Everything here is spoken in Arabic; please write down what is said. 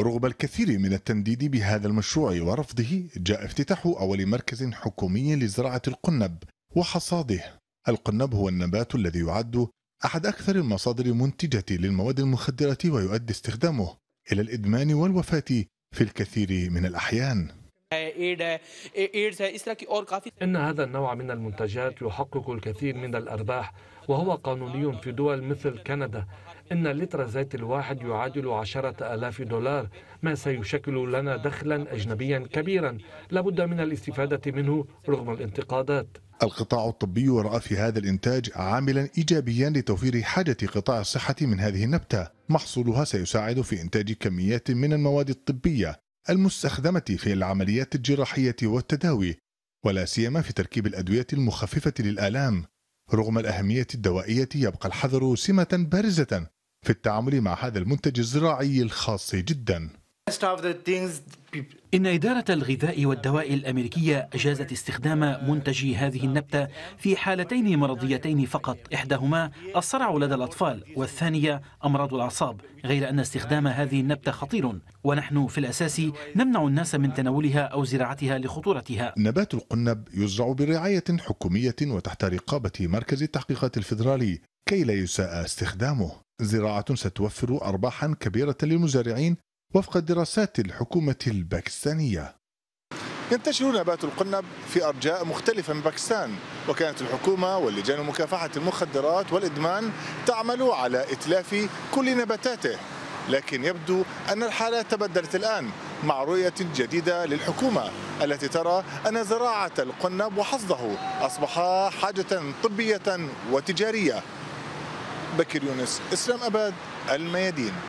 رغم الكثير من التنديد بهذا المشروع ورفضه جاء افتتاح أول مركز حكومي لزراعة القنب وحصاده القنب هو النبات الذي يعد أحد أكثر المصادر المنتجة للمواد المخدرة ويؤدي استخدامه إلى الإدمان والوفاة في الكثير من الأحيان ايد ايدز है इस तरह ان هذا النوع من المنتجات يحقق الكثير من الارباح وهو قانوني في دول مثل كندا إن لتر زيت الواحد يعادل عشرة ألاف دولار ما سيشكل لنا دخلا أجنبيا كبيرا لابد من الاستفادة منه رغم الانتقادات القطاع الطبي رأى في هذا الإنتاج عاملا إيجابيا لتوفير حاجة قطاع الصحة من هذه النبتة محصولها سيساعد في إنتاج كميات من المواد الطبية المستخدمة في العمليات الجراحية والتداوي ولا سيما في تركيب الأدوية المخففة للآلام رغم الأهمية الدوائية يبقى الحذر سمة بارزة في التعامل مع هذا المنتج الزراعي الخاص جداً إن إدارة الغذاء والدواء الأمريكية أجازت استخدام منتجي هذه النبتة في حالتين مرضيتين فقط إحداهما الصرع لدى الأطفال والثانية أمراض الأعصاب غير أن استخدام هذه النبتة خطير ونحن في الأساس نمنع الناس من تناولها أو زراعتها لخطورتها نبات القنب يزرع برعاية حكومية وتحت رقابة مركز التحقيقات الفيدرالي كي لا يساء استخدامه زراعة ستوفر أرباحا كبيرة للمزارعين وفق دراسات الحكومة الباكستانية ينتشر نبات القنب في أرجاء مختلفة من باكستان وكانت الحكومة واللجان مكافحة المخدرات والإدمان تعمل على إتلاف كل نباتاته لكن يبدو أن الحالة تبدلت الآن مع رؤية جديدة للحكومة التي ترى أن زراعة القنب وحصده أصبحا حاجة طبية وتجارية بكر يونس إسلام أباد الميادين